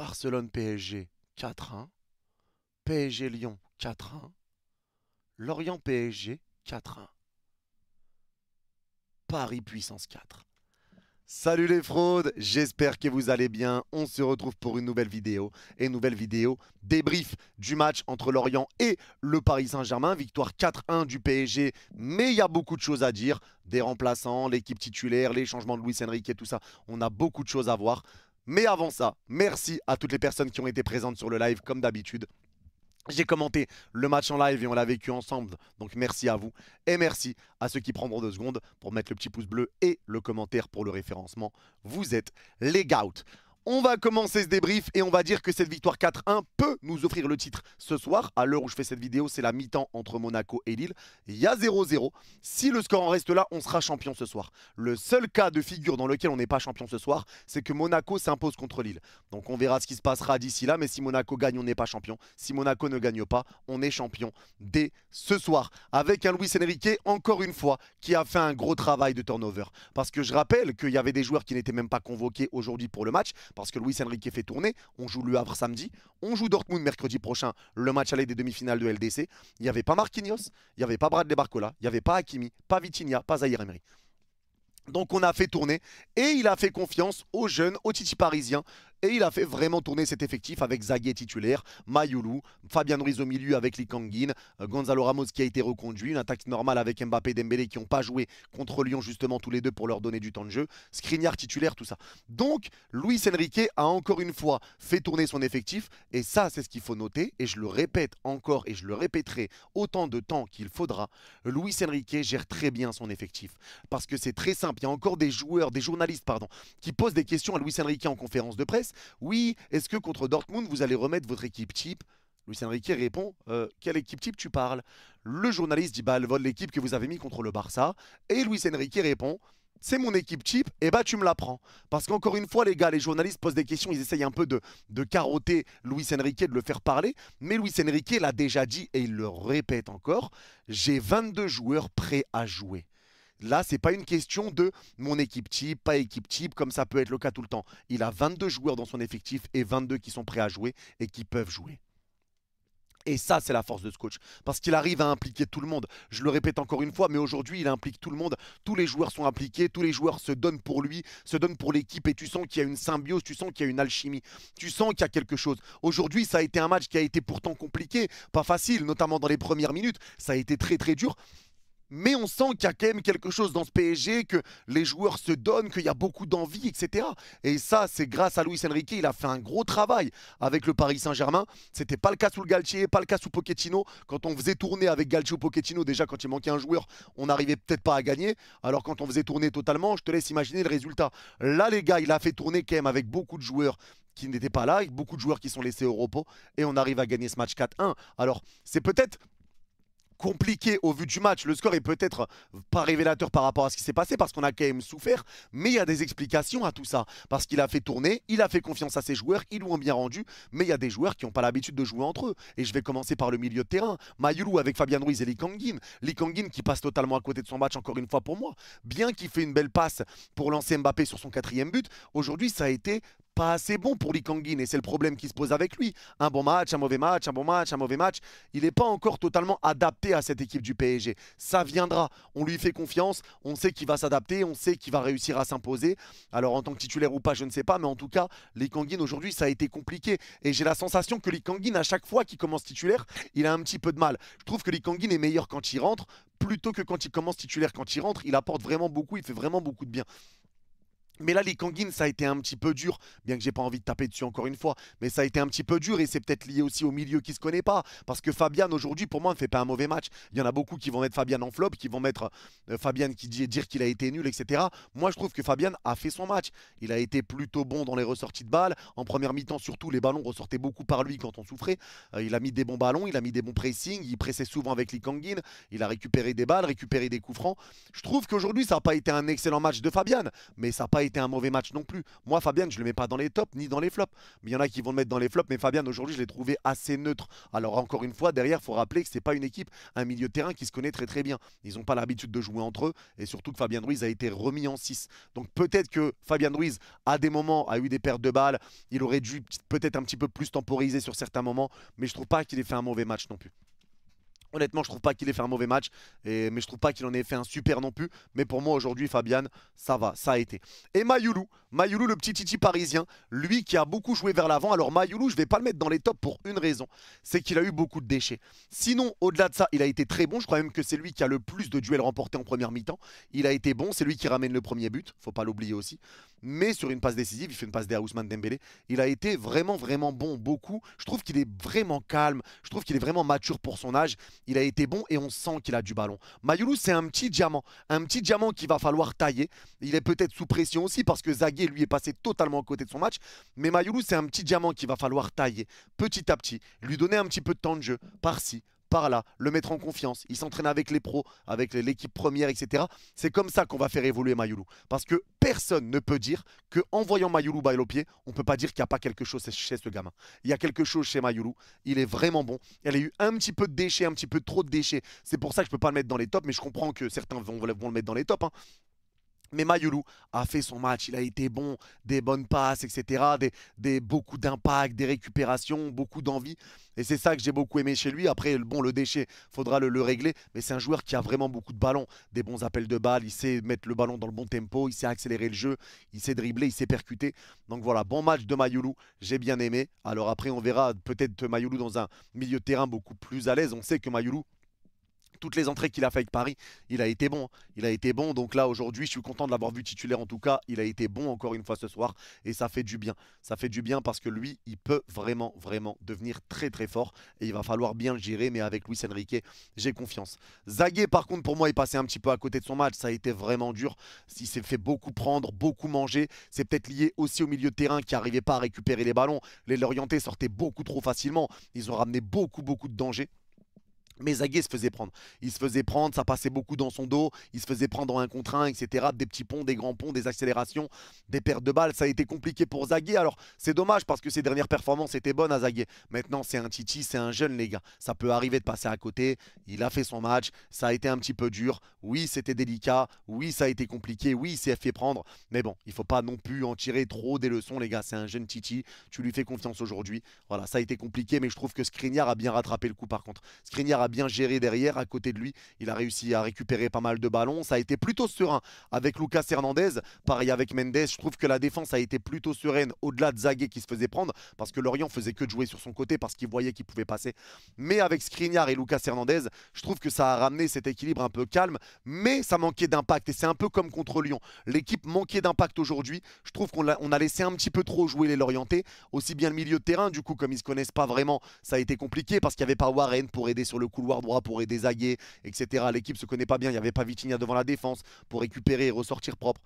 Barcelone-PSG 4-1, PSG-Lyon 4-1, Lorient-PSG 4-1, Paris puissance 4. Salut les fraudes, j'espère que vous allez bien. On se retrouve pour une nouvelle vidéo et nouvelle vidéo débrief du match entre Lorient et le Paris Saint-Germain. Victoire 4-1 du PSG, mais il y a beaucoup de choses à dire. Des remplaçants, l'équipe titulaire, les changements de Luis Enrique et tout ça. On a beaucoup de choses à voir. Mais avant ça, merci à toutes les personnes qui ont été présentes sur le live comme d'habitude. J'ai commenté le match en live et on l'a vécu ensemble, donc merci à vous. Et merci à ceux qui prendront deux secondes pour mettre le petit pouce bleu et le commentaire pour le référencement. Vous êtes les gouts. On va commencer ce débrief et on va dire que cette victoire 4-1 peut nous offrir le titre ce soir. À l'heure où je fais cette vidéo, c'est la mi-temps entre Monaco et Lille. Il y a 0-0. Si le score en reste là, on sera champion ce soir. Le seul cas de figure dans lequel on n'est pas champion ce soir, c'est que Monaco s'impose contre Lille. Donc on verra ce qui se passera d'ici là. Mais si Monaco gagne, on n'est pas champion. Si Monaco ne gagne pas, on est champion dès ce soir. Avec un Luis Enrique, encore une fois, qui a fait un gros travail de turnover. Parce que je rappelle qu'il y avait des joueurs qui n'étaient même pas convoqués aujourd'hui pour le match parce que Luis Enrique fait tourner. On joue Le Havre samedi, on joue Dortmund mercredi prochain, le match aller des demi-finales de LDC. Il n'y avait pas Marquinhos, il n'y avait pas Bradley Barcola, il n'y avait pas Hakimi, pas Vitinha, pas Zahir Emery. Donc on a fait tourner et il a fait confiance aux jeunes, aux Titi parisiens. Et il a fait vraiment tourner cet effectif avec Zaguet titulaire, Mayulu, Fabian Ruiz au milieu avec Likanguin, euh, Gonzalo Ramos qui a été reconduit, une attaque normale avec Mbappé et Dembélé qui n'ont pas joué contre Lyon justement tous les deux pour leur donner du temps de jeu, Skriniar titulaire, tout ça. Donc Luis Enrique a encore une fois fait tourner son effectif et ça c'est ce qu'il faut noter et je le répète encore et je le répéterai autant de temps qu'il faudra. Luis Enrique gère très bien son effectif parce que c'est très simple, il y a encore des joueurs, des journalistes pardon, qui posent des questions à Luis Enrique en conférence de presse oui, est-ce que contre Dortmund, vous allez remettre votre équipe type Luis Enrique répond euh, Quelle équipe type tu parles Le journaliste dit Bah, le l'équipe que vous avez mis contre le Barça. Et Luis Enrique répond c'est mon équipe type, et bah tu me la prends. Parce qu'encore une fois, les gars, les journalistes posent des questions, ils essayent un peu de, de carotter Luis Enrique, de le faire parler. Mais Luis Enrique l'a déjà dit, et il le répète encore, j'ai 22 joueurs prêts à jouer. Là, c'est pas une question de mon équipe type, pas équipe type, comme ça peut être le cas tout le temps. Il a 22 joueurs dans son effectif et 22 qui sont prêts à jouer et qui peuvent jouer. Et ça, c'est la force de ce coach. Parce qu'il arrive à impliquer tout le monde. Je le répète encore une fois, mais aujourd'hui, il implique tout le monde. Tous les joueurs sont impliqués, tous les joueurs se donnent pour lui, se donnent pour l'équipe. Et tu sens qu'il y a une symbiose, tu sens qu'il y a une alchimie, tu sens qu'il y a quelque chose. Aujourd'hui, ça a été un match qui a été pourtant compliqué, pas facile, notamment dans les premières minutes. Ça a été très très dur mais on sent qu'il y a quand même quelque chose dans ce PSG, que les joueurs se donnent, qu'il y a beaucoup d'envie, etc. Et ça, c'est grâce à Luis Enrique, il a fait un gros travail avec le Paris Saint-Germain. C'était pas le cas sous le Galtier, pas le cas sous Pochettino. Quand on faisait tourner avec Galtier ou Pochettino, déjà quand il manquait un joueur, on n'arrivait peut-être pas à gagner. Alors quand on faisait tourner totalement, je te laisse imaginer le résultat. Là, les gars, il a fait tourner quand même avec beaucoup de joueurs qui n'étaient pas là, avec beaucoup de joueurs qui sont laissés au repos, et on arrive à gagner ce match 4-1. Alors c'est peut-être compliqué au vu du match. Le score est peut-être pas révélateur par rapport à ce qui s'est passé parce qu'on a quand même souffert, mais il y a des explications à tout ça parce qu'il a fait tourner, il a fait confiance à ses joueurs, ils l'ont bien rendu, mais il y a des joueurs qui n'ont pas l'habitude de jouer entre eux. Et je vais commencer par le milieu de terrain, Mayulu avec Fabien Ruiz et Likangin, Likangin qui passe totalement à côté de son match encore une fois pour moi, bien qu'il fait une belle passe pour lancer Mbappé sur son quatrième but. Aujourd'hui, ça a été pas assez bon pour Likangin et c'est le problème qui se pose avec lui. Un bon match, un mauvais match, un bon match, un mauvais match. Il n'est pas encore totalement adapté à cette équipe du PSG. Ça viendra. On lui fait confiance. On sait qu'il va s'adapter. On sait qu'il va réussir à s'imposer. Alors en tant que titulaire ou pas, je ne sais pas. Mais en tout cas, Likangin aujourd'hui, ça a été compliqué. Et j'ai la sensation que Likangin, à chaque fois qu'il commence titulaire, il a un petit peu de mal. Je trouve que Likangin est meilleur quand il rentre plutôt que quand il commence titulaire. Quand il rentre, il apporte vraiment beaucoup. Il fait vraiment beaucoup de bien. Mais là, les Kangin, ça a été un petit peu dur, bien que j'ai pas envie de taper dessus encore une fois, mais ça a été un petit peu dur et c'est peut-être lié aussi au milieu qui se connaît pas. Parce que Fabian, aujourd'hui, pour moi, ne fait pas un mauvais match. Il y en a beaucoup qui vont mettre Fabian en flop, qui vont mettre euh, Fabian qui dit, dire qu'il a été nul, etc. Moi, je trouve que Fabian a fait son match. Il a été plutôt bon dans les ressorties de balles. En première mi-temps, surtout, les ballons ressortaient beaucoup par lui quand on souffrait. Euh, il a mis des bons ballons, il a mis des bons pressings, il pressait souvent avec les Kangin, il a récupéré des balles, récupéré des coups francs. Je trouve qu'aujourd'hui, ça n'a pas été un excellent match de Fabian, mais ça n'a pas été un mauvais match non plus. Moi, Fabien, je le mets pas dans les tops ni dans les flops. Mais il y en a qui vont le mettre dans les flops. Mais Fabien, aujourd'hui, je l'ai trouvé assez neutre. Alors, encore une fois, derrière, faut rappeler que c'est pas une équipe, un milieu de terrain qui se connaît très très bien. Ils n'ont pas l'habitude de jouer entre eux. Et surtout que Fabien Ruiz a été remis en 6. Donc, peut-être que Fabien Ruiz, à des moments, a eu des pertes de balles. Il aurait dû peut-être un petit peu plus temporiser sur certains moments. Mais je trouve pas qu'il ait fait un mauvais match non plus. Honnêtement, je trouve pas qu'il ait fait un mauvais match, mais je trouve pas qu'il en ait fait un super non plus. Mais pour moi, aujourd'hui, Fabian, ça va, ça a été. Et Mayoulou, Mayoulou, le petit titi parisien, lui qui a beaucoup joué vers l'avant. Alors Mayoulou, je vais pas le mettre dans les tops pour une raison, c'est qu'il a eu beaucoup de déchets. Sinon, au-delà de ça, il a été très bon. Je crois même que c'est lui qui a le plus de duels remportés en première mi-temps. Il a été bon, c'est lui qui ramène le premier but, faut pas l'oublier aussi mais sur une passe décisive, il fait une passe des Ousmane Dembélé. Il a été vraiment, vraiment bon, beaucoup. Je trouve qu'il est vraiment calme. Je trouve qu'il est vraiment mature pour son âge. Il a été bon et on sent qu'il a du ballon. Mayoulou, c'est un petit diamant. Un petit diamant qu'il va falloir tailler. Il est peut-être sous pression aussi parce que Zagué, lui, est passé totalement à côté de son match. Mais Mayoulou, c'est un petit diamant qu'il va falloir tailler petit à petit. Lui donner un petit peu de temps de jeu par-ci, par là, le mettre en confiance. Il s'entraîne avec les pros, avec l'équipe première, etc. C'est comme ça qu'on va faire évoluer Mayoulou. Parce que personne ne peut dire qu'en voyant Mayoulou bailler au pied, on ne peut pas dire qu'il n'y a pas quelque chose chez ce gamin. Il y a quelque chose chez Mayoulou. Il est vraiment bon. Il a eu un petit peu de déchets, un petit peu trop de déchets. C'est pour ça que je ne peux pas le mettre dans les tops, mais je comprends que certains vont, le mettre dans les tops. Hein. Mais Mayoulou a fait son match, il a été bon, des bonnes passes, etc., des, beaucoup d'impact, des récupérations, beaucoup d'envie. Et c'est ça que j'ai beaucoup aimé chez lui. Après, bon, le déchet, faudra le, le régler. Mais c'est un joueur qui a vraiment beaucoup de ballons, des bons appels de balles, il sait mettre le ballon dans le bon tempo, il sait accélérer le jeu, il sait dribbler, il sait percuter. Donc voilà, bon match de Mayoulou, j'ai bien aimé. Alors après, on verra peut-être Mayoulou dans un milieu de terrain beaucoup plus à l'aise. On sait que Mayoulou toutes les entrées qu'il a fait avec Paris, il a été bon. Il a été bon. Donc là, aujourd'hui, je suis content de l'avoir vu titulaire en tout cas. Il a été bon encore une fois ce soir. Et ça fait du bien. Ça fait du bien parce que lui, il peut vraiment, vraiment devenir très, très fort. Et il va falloir bien le gérer. Mais avec Luis Enrique, j'ai confiance. Zague par contre, pour moi, est passé un petit peu à côté de son match. Ça a été vraiment dur. Il s'est fait beaucoup prendre, beaucoup manger. C'est peut-être lié aussi au milieu de terrain qui n'arrivait pas à récupérer les ballons. Les Lorientais sortaient beaucoup trop facilement. Ils ont ramené beaucoup, beaucoup de dangers. Mais Zagué se faisait prendre. Il se faisait prendre, ça passait beaucoup dans son dos. Il se faisait prendre en un contre un, etc. Des petits ponts, des grands ponts, des accélérations, des pertes de balles. Ça a été compliqué pour Zagué. Alors, c'est dommage parce que ses dernières performances étaient bonnes à Zagué. Maintenant, c'est un Titi, c'est un jeune, les gars. Ça peut arriver de passer à côté. Il a fait son match. Ça a été un petit peu dur. Oui, c'était délicat. Oui, ça a été compliqué. Oui, il s'est fait prendre. Mais bon, il faut pas non plus en tirer trop des leçons, les gars. C'est un jeune Titi. Tu lui fais confiance aujourd'hui. Voilà, ça a été compliqué. Mais je trouve que Skriniar a bien rattrapé le coup, par contre. Skriniar a bien géré derrière. À côté de lui, il a réussi à récupérer pas mal de ballons. Ça a été plutôt serein avec Lucas Hernandez. Pareil avec Mendes. Je trouve que la défense a été plutôt sereine au-delà de Zague qui se faisait prendre parce que Lorient faisait que de jouer sur son côté parce qu'il voyait qu'il pouvait passer. Mais avec Skriniar et Lucas Hernandez, je trouve que ça a ramené cet équilibre un peu calme. Mais ça manquait d'impact et c'est un peu comme contre Lyon. L'équipe manquait d'impact aujourd'hui. Je trouve qu'on a, laissé un petit peu trop jouer les Lorientais, aussi bien le milieu de terrain du coup comme ils se connaissent pas vraiment, ça a été compliqué parce qu'il n'y avait pas Warren pour aider sur le coup droit pour aider etc. L'équipe se connaît pas bien, il n'y avait pas Vitinha devant la défense pour récupérer et ressortir propre.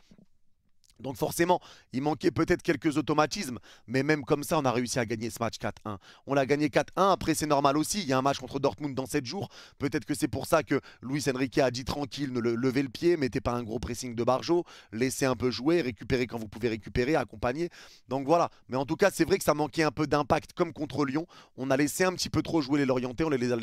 Donc forcément, il manquait peut-être quelques automatismes, mais même comme ça, on a réussi à gagner ce match 4-1. On l'a gagné 4-1, après c'est normal aussi, il y a un match contre Dortmund dans 7 jours. Peut-être que c'est pour ça que Luis Enrique a dit tranquille, ne levez le pied, mettez pas un gros pressing de Barjo, laissez un peu jouer, récupérez quand vous pouvez récupérer, accompagner. Donc voilà, mais en tout cas, c'est vrai que ça manquait un peu d'impact, comme contre Lyon. On a laissé un petit peu trop jouer les Lorientais, on les a,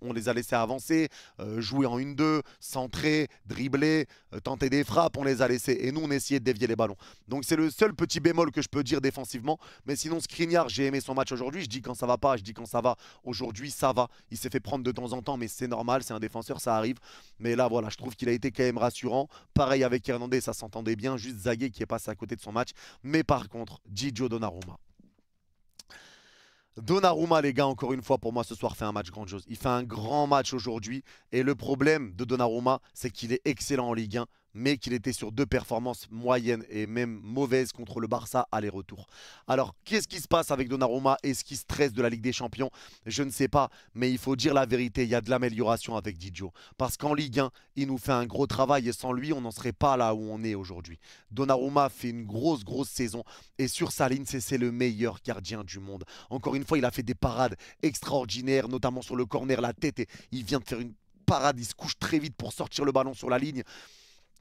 on laissés avancer, euh, jouer en 1-2, centrer, dribbler, euh, tenter des frappes, on les a laissés. Et nous, on essayait de dévier ballons. Donc c'est le seul petit bémol que je peux dire défensivement. Mais sinon, Skriniar, j'ai aimé son match aujourd'hui. Je dis quand ça va pas, je dis quand ça va. Aujourd'hui, ça va. Il s'est fait prendre de temps en temps, mais c'est normal. C'est un défenseur, ça arrive. Mais là, voilà, je trouve qu'il a été quand même rassurant. Pareil avec Hernandez, ça s'entendait bien. Juste Zague qui est passé à côté de son match. Mais par contre, Gigio Donnarumma. Donnarumma, les gars, encore une fois, pour moi, ce soir, fait un match grandiose. Il fait un grand match aujourd'hui. Et le problème de Donnarumma, c'est qu'il est excellent en Ligue 1, mais qu'il était sur deux performances moyennes et même mauvaises contre le Barça aller-retour. Alors, qu'est-ce qui se passe avec Donnarumma Est-ce qu'il stresse de la Ligue des Champions Je ne sais pas, mais il faut dire la vérité, il y a de l'amélioration avec Didio. Parce qu'en Ligue 1, il nous fait un gros travail et sans lui, on n'en serait pas là où on est aujourd'hui. Donnarumma fait une grosse, grosse saison et sur sa ligne, c'est le meilleur gardien du monde. Encore une fois, il a fait des parades extraordinaires, notamment sur le corner, la tête, et il vient de faire une parade, il se couche très vite pour sortir le ballon sur la ligne.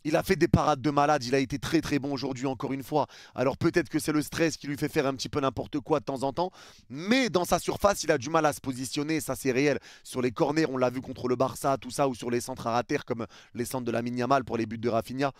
Il a fait des parades de malade, il a été très très bon aujourd'hui encore une fois. Alors peut-être que c'est le stress qui lui fait faire un petit peu n'importe quoi de temps en temps, mais dans sa surface, il a du mal à se positionner, ça c'est réel. Sur les corners, on l'a vu contre le Barça, tout ça, ou sur les centres à rater comme les centres de la mal pour les buts de Rafinha.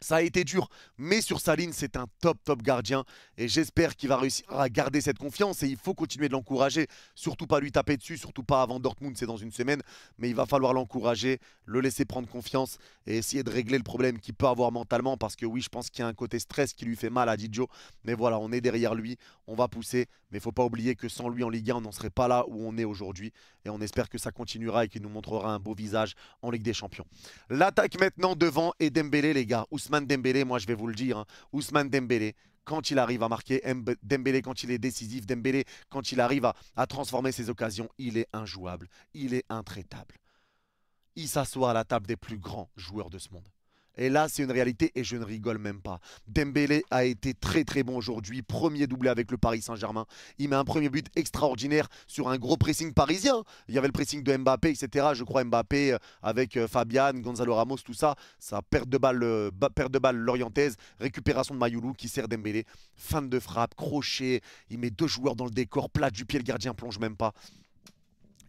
Ça a été dur, mais sur sa ligne, c'est un top, top gardien. Et j'espère qu'il va réussir à garder cette confiance. Et il faut continuer de l'encourager. Surtout pas lui taper dessus, surtout pas avant Dortmund, c'est dans une semaine. Mais il va falloir l'encourager, le laisser prendre confiance et essayer de régler le problème qu'il peut avoir mentalement. Parce que oui, je pense qu'il y a un côté stress qui lui fait mal à Didjo Mais voilà, on est derrière lui, on va pousser. Mais il faut pas oublier que sans lui en Ligue 1, on n'en serait pas là où on est aujourd'hui. Et on espère que ça continuera et qu'il nous montrera un beau visage en Ligue des Champions. L'attaque maintenant devant et les gars. Ousmane Dembélé, moi je vais vous le dire, hein. Ousmane Dembélé, quand il arrive à marquer, Dembélé quand il est décisif, Dembélé quand il arrive à transformer ses occasions, il est injouable, il est intraitable. Il s'assoit à la table des plus grands joueurs de ce monde. Et là, c'est une réalité et je ne rigole même pas. Dembélé a été très très bon aujourd'hui. Premier doublé avec le Paris Saint-Germain. Il met un premier but extraordinaire sur un gros pressing parisien. Il y avait le pressing de Mbappé, etc. Je crois Mbappé euh, avec euh, Fabian, Gonzalo Ramos, tout ça. Sa perte de balle, euh, perte de balle lorientaise, récupération de Mayoulou qui sert Dembélé. Fin de frappe, crochet. Il met deux joueurs dans le décor, plat du pied, le gardien plonge même pas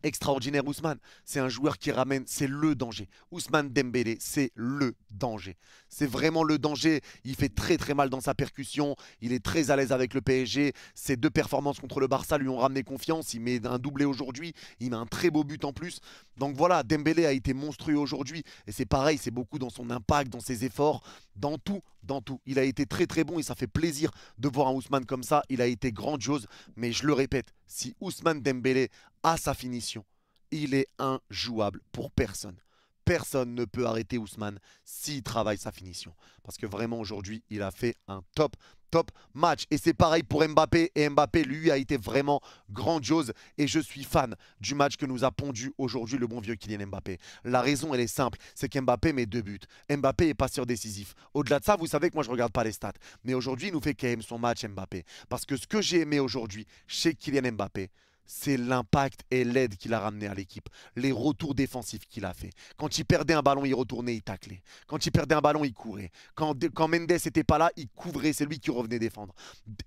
extraordinaire Ousmane. C'est un joueur qui ramène, c'est le danger. Ousmane Dembélé, c'est le danger. C'est vraiment le danger. Il fait très très mal dans sa percussion. Il est très à l'aise avec le PSG. Ses deux performances contre le Barça lui ont ramené confiance. Il met un doublé aujourd'hui. Il met un très beau but en plus. Donc voilà, Dembélé a été monstrueux aujourd'hui. Et c'est pareil, c'est beaucoup dans son impact, dans ses efforts, dans tout, dans tout. Il a été très très bon et ça fait plaisir de voir un Ousmane comme ça. Il a été grandiose. Mais je le répète, si Ousmane Dembélé à sa finition. Il est injouable pour personne. Personne ne peut arrêter Ousmane s'il travaille sa finition. Parce que vraiment aujourd'hui, il a fait un top, top match. Et c'est pareil pour Mbappé. Et Mbappé, lui, a été vraiment grandiose. Et je suis fan du match que nous a pondu aujourd'hui le bon vieux Kylian Mbappé. La raison, elle est simple. C'est qu'Mbappé met deux buts. Mbappé est passeur décisif. Au-delà de ça, vous savez que moi, je ne regarde pas les stats. Mais aujourd'hui, il nous fait quand même son match, Mbappé. Parce que ce que j'ai aimé aujourd'hui chez Kylian Mbappé, c'est l'impact et l'aide qu'il a ramené à l'équipe, les retours défensifs qu'il a fait. Quand il perdait un ballon, il retournait, il taclait. Quand il perdait un ballon, il courait. Quand, Mendes n'était pas là, il couvrait, c'est lui qui revenait défendre.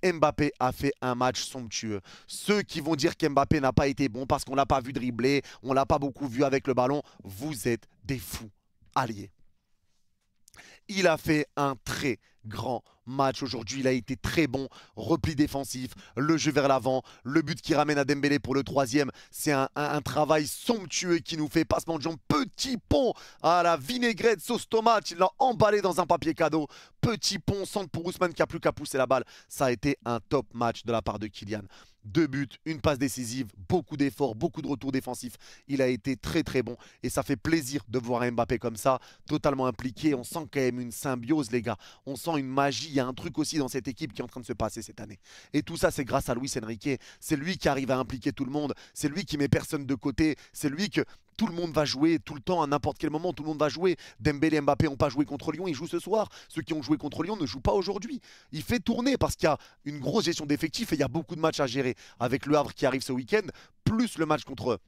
Mbappé a fait un match somptueux. Ceux qui vont dire qu'Mbappé n'a pas été bon parce qu'on l'a pas vu dribbler, on l'a pas beaucoup vu avec le ballon, vous êtes des fous alliés. Il a fait un très grand match aujourd'hui. Il a été très bon. Repli défensif, le jeu vers l'avant, le but qui ramène à Dembélé pour le troisième. C'est un, travail somptueux qui nous fait passement de jambes. Petit pont à la vinaigrette sauce tomate. Il l'a emballé dans un papier cadeau. Petit pont, centre pour Ousmane qui a plus qu'à pousser la balle. Ça a été un top match de la part de Kylian deux buts, une passe décisive, beaucoup d'efforts, beaucoup de retours défensifs. Il a été très très bon et ça fait plaisir de voir Mbappé comme ça, totalement impliqué. On sent quand même une symbiose, les gars. On sent une magie. Il y a un truc aussi dans cette équipe qui est en train de se passer cette année. Et tout ça, c'est grâce à Luis Enrique. C'est lui qui arrive à impliquer tout le monde. C'est lui qui met personne de côté. C'est lui que, tout le monde va jouer tout le temps, à n'importe quel moment, tout le monde va jouer. Dembélé et Mbappé n'ont pas joué contre Lyon, ils jouent ce soir. Ceux qui ont joué contre Lyon ne jouent pas aujourd'hui. Il fait tourner parce qu'il y a une grosse gestion d'effectifs et il y a beaucoup de matchs à gérer. Avec Le Havre qui arrive ce week-end, plus le match contre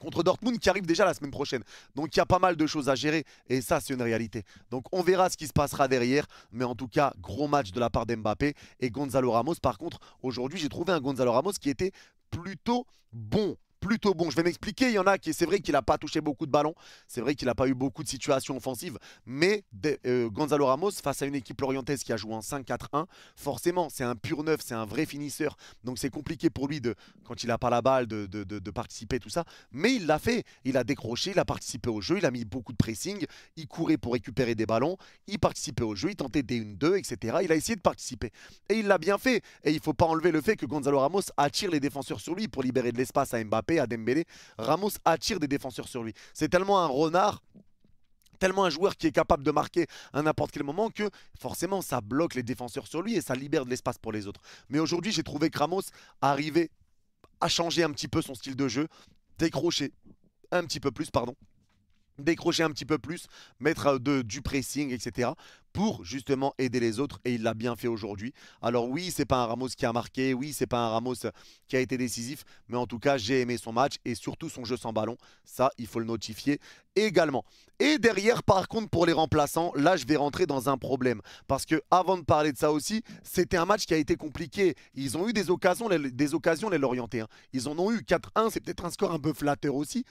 contre Dortmund qui arrive déjà la semaine prochaine. Donc il y a pas mal de choses à gérer et ça c'est une réalité. Donc on verra ce qui se passera derrière, mais en tout cas gros match de la part d'Mbappé et Gonzalo Ramos. Par contre aujourd'hui j'ai trouvé un Gonzalo Ramos qui était plutôt bon plutôt bon. Je vais m'expliquer, il y en a qui, c'est vrai qu'il n'a pas touché beaucoup de ballons, c'est vrai qu'il n'a pas eu beaucoup de situations offensives, mais euh, Gonzalo Ramos, face à une équipe lorientaise qui a joué en 5-4-1, forcément, c'est un pur neuf, c'est un vrai finisseur, donc c'est compliqué pour lui, de, quand il n'a pas la balle, de, participer, tout ça, mais il l'a fait, il a décroché, il a participé au jeu, il a mis beaucoup de pressing, il courait pour récupérer des ballons, il participait au jeu, il tentait des 1-2, etc. Il a essayé de participer, et il l'a bien fait, et il ne faut pas enlever le fait que Gonzalo Ramos attire les défenseurs sur lui pour libérer de l'espace à Mbappé, à Dembélé, Ramos attire des défenseurs sur lui. C'est tellement un renard tellement un joueur qui est capable de marquer à n'importe quel moment que forcément ça bloque les défenseurs sur lui et ça libère de l'espace pour les autres. Mais aujourd'hui j'ai trouvé que Ramos arrivait à changer un petit peu son style de jeu, décrocher un petit peu plus pardon décrocher un petit peu plus, mettre euh, du pressing, etc. pour justement aider les autres et il l'a bien fait aujourd'hui. Alors oui, c'est pas un Ramos qui a marqué, oui, c'est pas un Ramos qui a été décisif, mais en tout cas, j'ai aimé son match et surtout son jeu sans ballon, ça il faut le notifier également. Et derrière par contre pour les remplaçants, là je vais rentrer dans un problème parce que avant de parler de ça aussi, c'était un match qui a été compliqué. Ils ont eu des occasions les, des occasions les Lorientais. Hein. Ils en ont eu 4-1, c'est peut-être un score un peu flatteur aussi,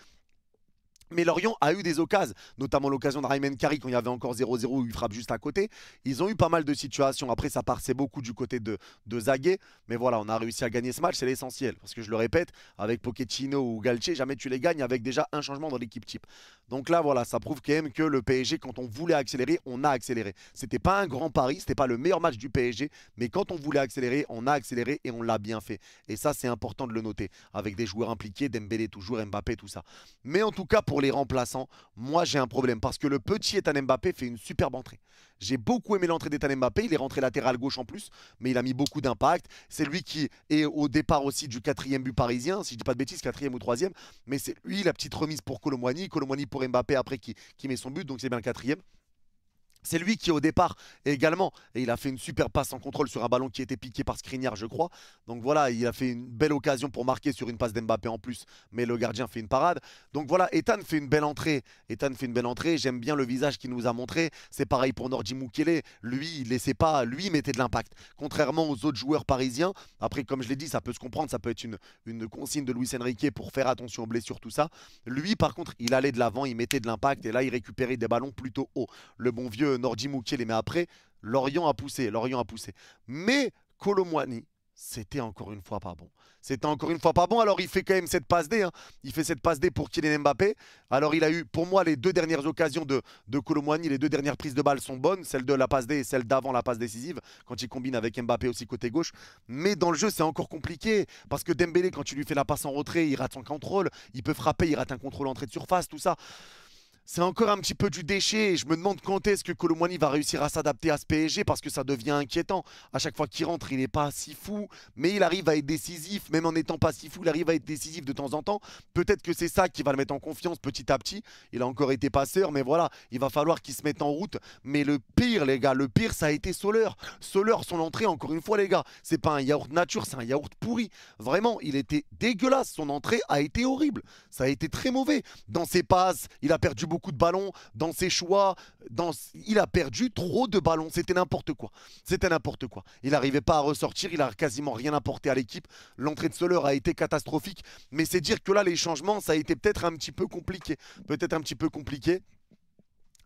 mais Lorient a eu des occasions, notamment l'occasion de Raymond Kari quand il y avait encore 0-0 où il frappe juste à côté. Ils ont eu pas mal de situations. Après, ça passait beaucoup du côté de, de Zague. Mais voilà, on a réussi à gagner ce match, c'est l'essentiel. Parce que je le répète, avec Pochettino ou Galché jamais tu les gagnes avec déjà un changement dans l'équipe type. Donc là, voilà, ça prouve quand même que le PSG, quand on voulait accélérer, on a accéléré. C'était pas un grand pari, c'était pas le meilleur match du PSG. Mais quand on voulait accélérer, on a accéléré et on l'a bien fait. Et ça, c'est important de le noter. Avec des joueurs impliqués, Dembélé toujours, Mbappé, tout ça. Mais en tout cas, pour les remplaçants, moi j'ai un problème parce que le petit Ethan Mbappé fait une superbe entrée. J'ai beaucoup aimé l'entrée d'Etan Mbappé, il est rentré latéral gauche en plus, mais il a mis beaucoup d'impact. C'est lui qui est au départ aussi du quatrième but parisien, si je dis pas de bêtises, quatrième ou troisième, mais c'est lui la petite remise pour Colomboigny, Colomboigny pour Mbappé après qui, qui met son but, donc c'est bien le quatrième. C'est lui qui au départ également, et il a fait une super passe en contrôle sur un ballon qui était piqué par Skriniar je crois. Donc voilà, il a fait une belle occasion pour marquer sur une passe d'Mbappé en plus, mais le gardien fait une parade. Donc voilà, Ethan fait une belle entrée, Ethan fait une belle entrée, j'aime bien le visage qu'il nous a montré. C'est pareil pour Nordi Mukele, lui il laissait pas, lui mettait de l'impact. Contrairement aux autres joueurs parisiens, après comme je l'ai dit, ça peut se comprendre, ça peut être une, une consigne de Luis Enrique pour faire attention aux blessures, tout ça. Lui par contre, il allait de l'avant, il mettait de l'impact et là il récupérait des ballons plutôt haut. Le bon vieux Nordi les met après. Lorient a poussé, Lorient a poussé. Mais Colomwani, c'était encore une fois pas bon. C'était encore une fois pas bon. Alors il fait quand même cette passe D. Hein. Il fait cette passe D pour Kylian Mbappé. Alors il a eu, pour moi, les deux dernières occasions de, de Colomwani. Les deux dernières prises de balles sont bonnes. Celle de la passe D et celle d'avant la passe décisive. Quand il combine avec Mbappé aussi côté gauche. Mais dans le jeu, c'est encore compliqué. Parce que Dembélé, quand tu lui fais la passe en retrait, il rate son contrôle. Il peut frapper, il rate un contrôle entrée de surface, tout ça c'est encore un petit peu du déchet. Et je me demande quand est-ce que Colomwani va réussir à s'adapter à ce PSG parce que ça devient inquiétant. À chaque fois qu'il rentre, il n'est pas si fou, mais il arrive à être décisif. Même en n'étant pas si fou, il arrive à être décisif de temps en temps. Peut-être que c'est ça qui va le mettre en confiance petit à petit. Il a encore été passeur, mais voilà, il va falloir qu'il se mette en route. Mais le pire, les gars, le pire, ça a été Soler. Soler, son entrée, encore une fois, les gars, c'est pas un yaourt nature, c'est un yaourt pourri. Vraiment, il était dégueulasse. Son entrée a été horrible. Ça a été très mauvais. Dans ses passes, il a perdu beaucoup de ballons, dans ses choix, dans... il a perdu trop de ballons. C'était n'importe quoi. C'était n'importe quoi. Il n'arrivait pas à ressortir, il a quasiment rien apporté à l'équipe. L'entrée de Soler a été catastrophique, mais c'est dire que là, les changements, ça a été peut-être un petit peu compliqué. Peut-être un petit peu compliqué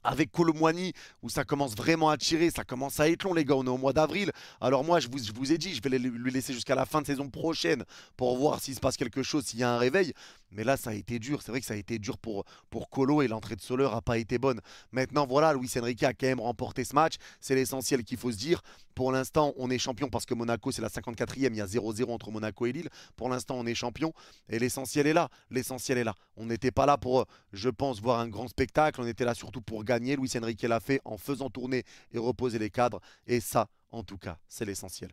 avec Colomwani, où ça commence vraiment à tirer, ça commence à être long, les gars. On est au mois d'avril. Alors, moi, je vous, je vous, ai dit, je vais lui laisser jusqu'à la fin de saison prochaine pour voir s'il se passe quelque chose, s'il y a un réveil. Mais là, ça a été dur. C'est vrai que ça a été dur pour, Colo et l'entrée de Soler n'a pas été bonne. Maintenant, voilà, Luis Enrique a quand même remporté ce match. C'est l'essentiel qu'il faut se dire. Pour l'instant, on est champion parce que Monaco, c'est la 54e. Il y a 0-0 entre Monaco et Lille. Pour l'instant, on est champion et l'essentiel est là. L'essentiel est là. On n'était pas là pour, je pense, voir un grand spectacle. On était là surtout pour gagner. Luis Enrique l'a fait en faisant tourner et reposer les cadres. Et ça, en tout cas, c'est l'essentiel.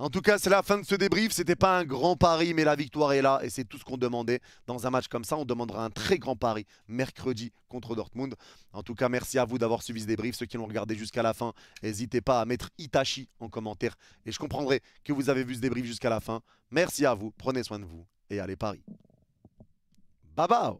En tout cas, c'est la fin de ce débrief. C'était pas un grand pari, mais la victoire est là et c'est tout ce qu'on demandait dans un match comme ça. On demandera un très grand pari mercredi contre Dortmund. En tout cas, merci à vous d'avoir suivi ce débrief. Ceux qui l'ont regardé jusqu'à la fin, n'hésitez pas à mettre Itachi en commentaire et je comprendrai que vous avez vu ce débrief jusqu'à la fin. Merci à vous. Prenez soin de vous et allez Paris. Bye bye.